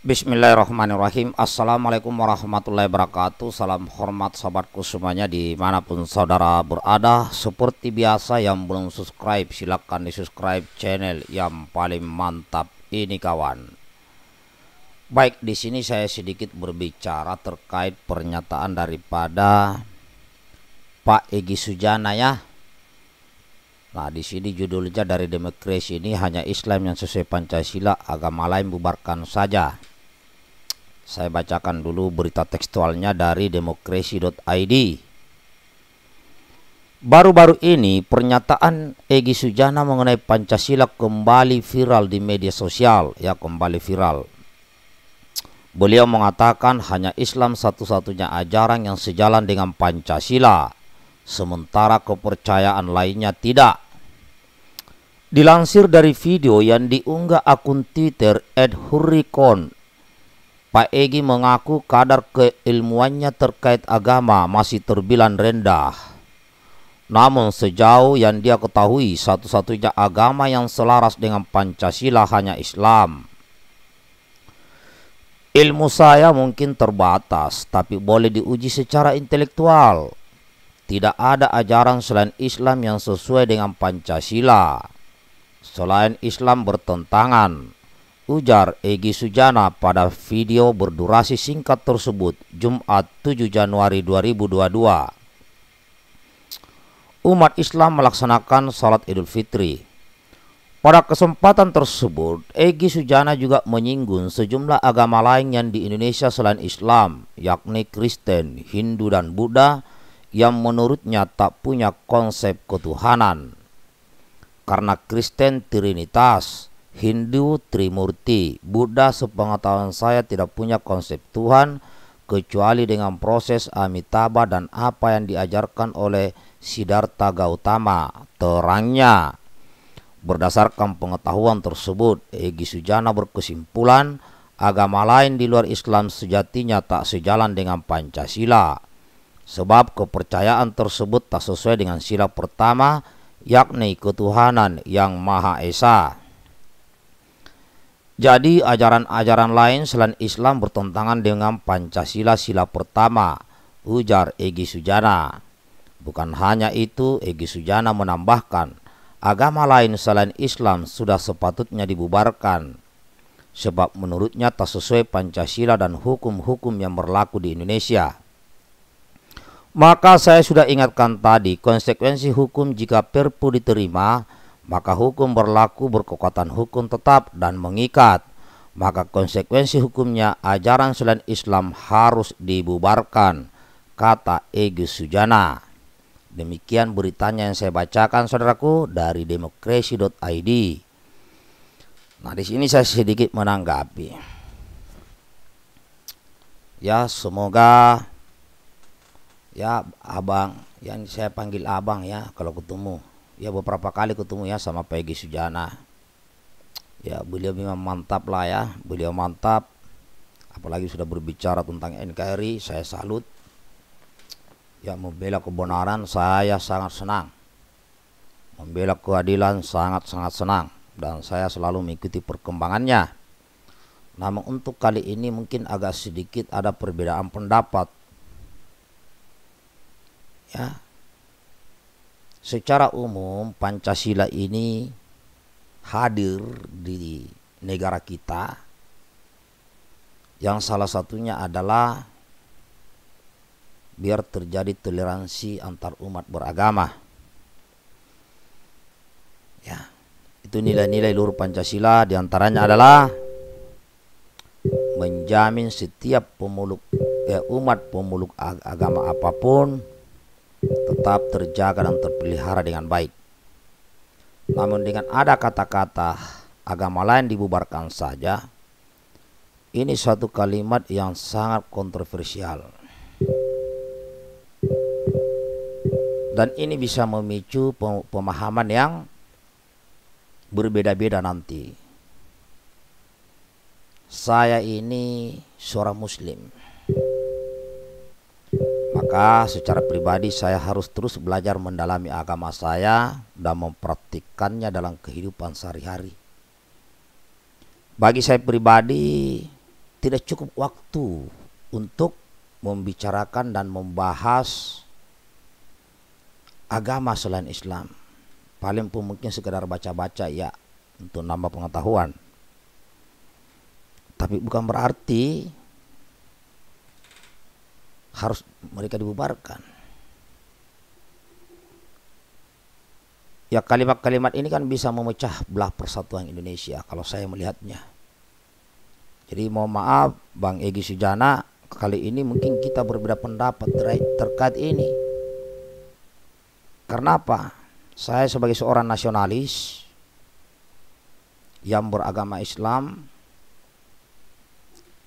Bismillahirrahmanirrahim Assalamualaikum warahmatullahi wabarakatuh Salam hormat sahabatku semuanya Dimanapun saudara berada Seperti biasa yang belum subscribe Silahkan di subscribe channel yang paling mantap ini kawan Baik di sini saya sedikit berbicara terkait pernyataan daripada Pak Egi Sujana ya Nah di sini judulnya dari demokrasi ini hanya Islam yang sesuai Pancasila agama lain bubarkan saja saya bacakan dulu berita tekstualnya dari demokrasi.id. Baru-baru ini pernyataan Egi Sujana mengenai Pancasila kembali viral di media sosial, ya kembali viral. Beliau mengatakan hanya Islam satu-satunya ajaran yang sejalan dengan Pancasila, sementara kepercayaan lainnya tidak. Dilansir dari video yang diunggah akun Twitter @hurricon Pak Egi mengaku kadar keilmuannya terkait agama masih terbilang rendah. Namun sejauh yang dia ketahui satu-satunya agama yang selaras dengan Pancasila hanya Islam. Ilmu saya mungkin terbatas tapi boleh diuji secara intelektual. Tidak ada ajaran selain Islam yang sesuai dengan Pancasila. Selain Islam bertentangan ujar Egi Sujana pada video berdurasi singkat tersebut Jumat 7 Januari 2022. Umat Islam melaksanakan salat idul fitri. Pada kesempatan tersebut, Egi Sujana juga menyinggung sejumlah agama lain yang di Indonesia selain Islam, yakni Kristen, Hindu, dan Buddha, yang menurutnya tak punya konsep ketuhanan. Karena Kristen Trinitas, Hindu Trimurti. Buddha sepengetahuan saya tidak punya konsep Tuhan kecuali dengan proses Amitabha dan apa yang diajarkan oleh Siddhartha Gautama. Terangnya, berdasarkan pengetahuan tersebut, Egi Sujana berkesimpulan agama lain di luar Islam sejatinya tak sejalan dengan Pancasila. Sebab kepercayaan tersebut tak sesuai dengan sila pertama, yakni ketuhanan yang Maha Esa. Jadi ajaran-ajaran lain selain Islam bertentangan dengan Pancasila sila pertama, ujar Egi Sujana. Bukan hanya itu, Egi Sujana menambahkan, agama lain selain Islam sudah sepatutnya dibubarkan. Sebab menurutnya tak sesuai Pancasila dan hukum-hukum yang berlaku di Indonesia. Maka saya sudah ingatkan tadi konsekuensi hukum jika perpu diterima maka hukum berlaku berkekuatan hukum tetap dan mengikat. Maka konsekuensi hukumnya ajaran selain Islam harus dibubarkan, kata Egy Sujana. Demikian beritanya yang saya bacakan saudaraku dari demokrasi.id. Nah, di sini saya sedikit menanggapi. Ya, semoga ya abang yang saya panggil abang ya kalau ketemu ya beberapa kali ketemu ya sama Peggy Sujana ya beliau memang mantap lah ya beliau mantap apalagi sudah berbicara tentang NKRI saya salut ya membela kebenaran saya sangat senang membela keadilan sangat-sangat senang dan saya selalu mengikuti perkembangannya namun untuk kali ini mungkin agak sedikit ada perbedaan pendapat ya secara umum Pancasila ini hadir di negara kita yang salah satunya adalah biar terjadi toleransi antar umat beragama. Ya, itu nilai-nilai luhur Pancasila diantaranya adalah menjamin setiap pemuluk eh, umat pemuluk agama apapun tetap terjaga dan terpelihara dengan baik. Namun dengan ada kata-kata agama lain dibubarkan saja, ini suatu kalimat yang sangat kontroversial. Dan ini bisa memicu pemahaman yang berbeda-beda nanti. Saya ini seorang muslim. Maka secara pribadi saya harus terus belajar mendalami agama saya dan mempraktikkannya dalam kehidupan sehari-hari. Bagi saya pribadi tidak cukup waktu untuk membicarakan dan membahas agama selain Islam. Paling pun mungkin sekedar baca-baca ya untuk nambah pengetahuan. Tapi bukan berarti harus mereka dibubarkan. Ya kalimat-kalimat ini kan bisa memecah belah persatuan Indonesia kalau saya melihatnya. Jadi mohon maaf Bang Egi Sujana kali ini mungkin kita berbeda pendapat terkait ini. Karena apa? Saya sebagai seorang nasionalis yang beragama Islam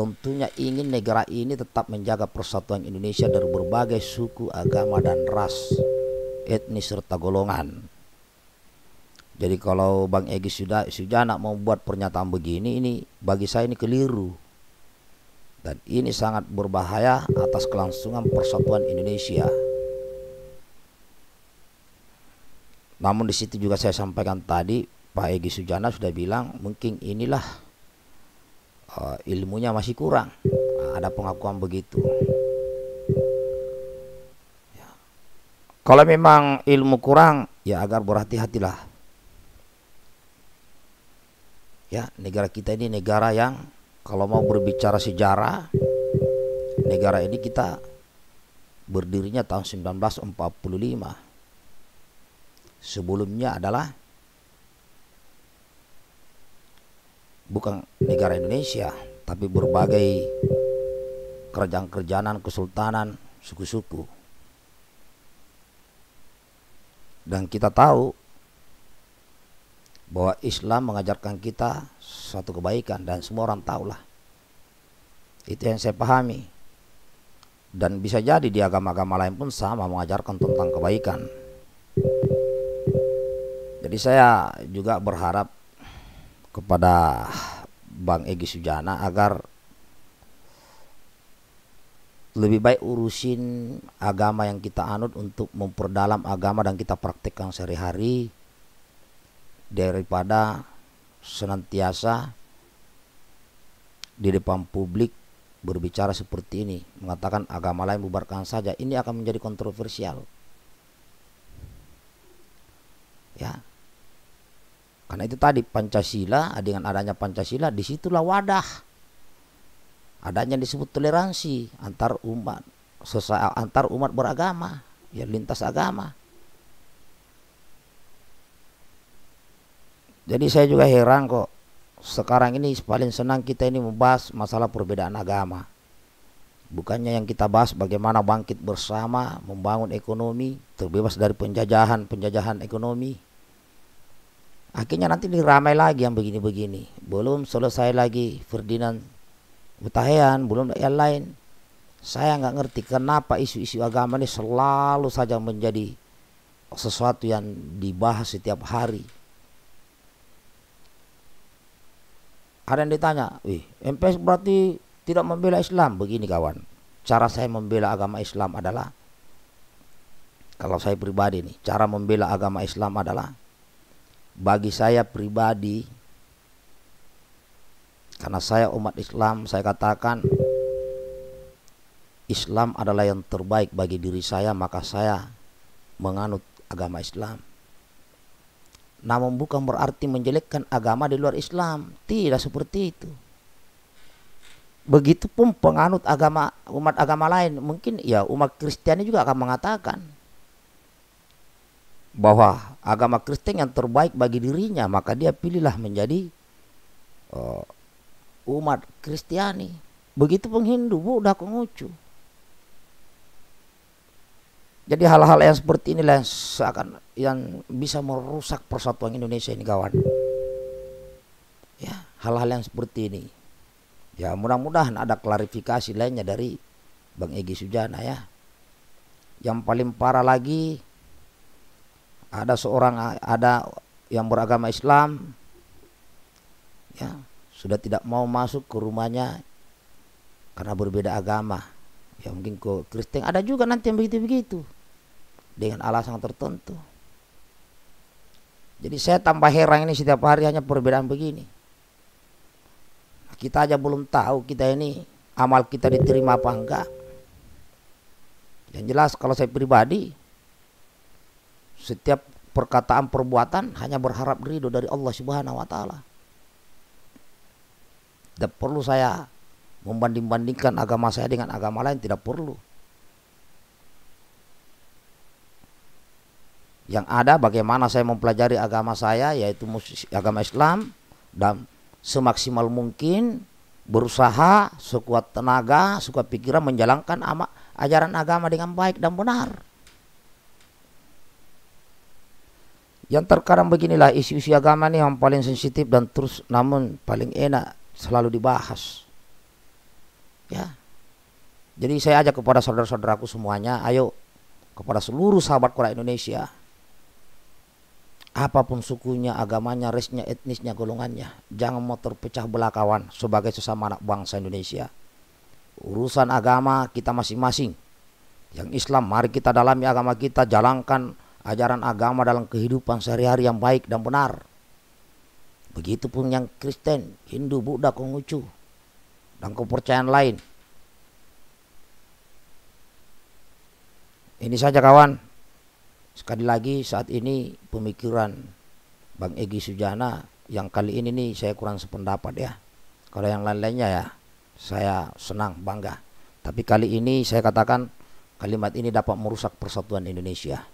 tentunya ingin negara ini tetap menjaga persatuan Indonesia dari berbagai suku, agama, dan ras, etnis, serta golongan. Jadi kalau Bang Egi sudah Sujana membuat pernyataan begini ini bagi saya ini keliru. Dan ini sangat berbahaya atas kelangsungan persatuan Indonesia. Namun di situ juga saya sampaikan tadi Pak Egi Sujana sudah bilang mungkin inilah uh, ilmunya masih kurang. Nah, ada pengakuan begitu. Ya. Kalau memang ilmu kurang, ya agar berhati-hatilah. Ya, negara kita ini negara yang kalau mau berbicara sejarah, negara ini kita berdirinya tahun 1945. Sebelumnya adalah bukan negara Indonesia tapi berbagai kerajaan-kerajaan, kesultanan, suku-suku. Dan kita tahu bahwa Islam mengajarkan kita suatu kebaikan dan semua orang tahulah. Itu yang saya pahami. Dan bisa jadi di agama-agama lain pun sama mengajarkan tentang kebaikan. Jadi saya juga berharap kepada Bang Egi Sujana agar lebih baik urusin agama yang kita anut untuk memperdalam agama dan kita praktekkan sehari-hari daripada senantiasa di depan publik berbicara seperti ini mengatakan agama lain bubarkan saja ini akan menjadi kontroversial ya karena itu tadi Pancasila dengan adanya Pancasila disitulah wadah adanya disebut toleransi antar umat sesaat antar umat beragama ya lintas agama. Jadi saya juga heran kok sekarang ini paling senang kita ini membahas masalah perbedaan agama. Bukannya yang kita bahas bagaimana bangkit bersama, membangun ekonomi, terbebas dari penjajahan-penjajahan ekonomi. Akhirnya nanti ini ramai lagi yang begini-begini. Belum selesai lagi Ferdinand Mutahayan, belum yang lain. Saya nggak ngerti kenapa isu-isu agama ini selalu saja menjadi sesuatu yang dibahas setiap hari. Ada yang ditanya, wih, MPS berarti tidak membela Islam. Begini kawan, cara saya membela agama Islam adalah, kalau saya pribadi nih, cara membela agama Islam adalah, bagi saya pribadi karena saya umat Islam saya katakan Islam adalah yang terbaik bagi diri saya maka saya menganut agama Islam namun bukan berarti menjelekkan agama di luar Islam tidak seperti itu begitupun penganut agama umat agama lain mungkin ya umat Kristiani juga akan mengatakan bahwa agama Kristen yang terbaik bagi dirinya, maka dia pilihlah menjadi uh, umat Kristiani. Begitu pun Hindu, Buddha, Konghucu. Jadi hal-hal yang seperti inilah yang seakan yang bisa merusak persatuan Indonesia ini kawan. Ya, hal-hal yang seperti ini. Ya, mudah-mudahan ada klarifikasi lainnya dari Bang Egi Sujana ya. Yang paling parah lagi ada seorang ada yang beragama Islam ya sudah tidak mau masuk ke rumahnya karena berbeda agama ya mungkin ke Kristen ada juga nanti yang begitu-begitu dengan alasan tertentu jadi saya tambah heran ini setiap hari hanya perbedaan begini kita aja belum tahu kita ini amal kita diterima apa enggak yang jelas kalau saya pribadi setiap perkataan perbuatan hanya berharap ridho dari Allah Subhanahu wa taala. Tidak perlu saya membanding-bandingkan agama saya dengan agama lain tidak perlu. Yang ada bagaimana saya mempelajari agama saya yaitu agama Islam dan semaksimal mungkin berusaha sekuat tenaga, sekuat pikiran menjalankan ajaran agama dengan baik dan benar. Yang terkadang beginilah isu-isu agama ini yang paling sensitif dan terus namun paling enak selalu dibahas. Ya. Jadi saya ajak kepada saudara-saudaraku semuanya, ayo kepada seluruh sahabat Quran Indonesia, apapun sukunya, agamanya, resnya, etnisnya, golongannya, jangan mau terpecah belah kawan sebagai sesama anak bangsa Indonesia. Urusan agama kita masing-masing. Yang Islam, mari kita dalami agama kita, jalankan ajaran agama dalam kehidupan sehari-hari yang baik dan benar. Begitupun yang Kristen, Hindu, Buddha, Konghucu dan kepercayaan lain. Ini saja kawan. Sekali lagi saat ini pemikiran Bang Egi Sujana yang kali ini nih saya kurang sependapat ya. Kalau yang lain-lainnya ya saya senang bangga. Tapi kali ini saya katakan kalimat ini dapat merusak persatuan Indonesia.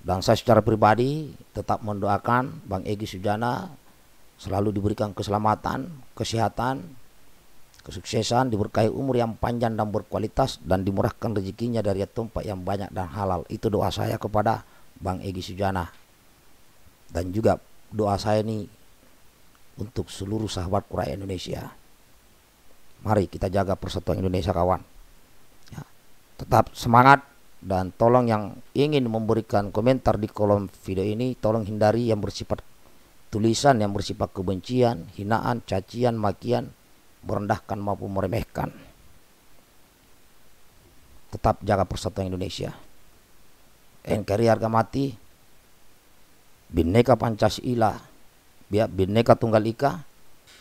Dan saya secara pribadi tetap mendoakan Bang Egi Sujana selalu diberikan keselamatan, kesehatan, kesuksesan, diberkahi umur yang panjang dan berkualitas dan dimurahkan rezekinya dari tempat yang banyak dan halal. Itu doa saya kepada Bang Egi Sujana. Dan juga doa saya ini untuk seluruh sahabat Kurai Indonesia. Mari kita jaga persatuan Indonesia kawan. Ya. Tetap semangat dan tolong yang ingin memberikan komentar di kolom video ini tolong hindari yang bersifat tulisan yang bersifat kebencian, hinaan, cacian, makian, merendahkan maupun meremehkan. Tetap jaga persatuan Indonesia. NKRI harga mati, Bineka Pancasila, Biar bineka Tunggal Ika,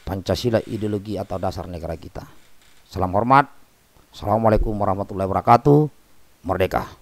Pancasila ideologi atau dasar negara kita. Salam hormat, Assalamualaikum warahmatullahi wabarakatuh merdeka.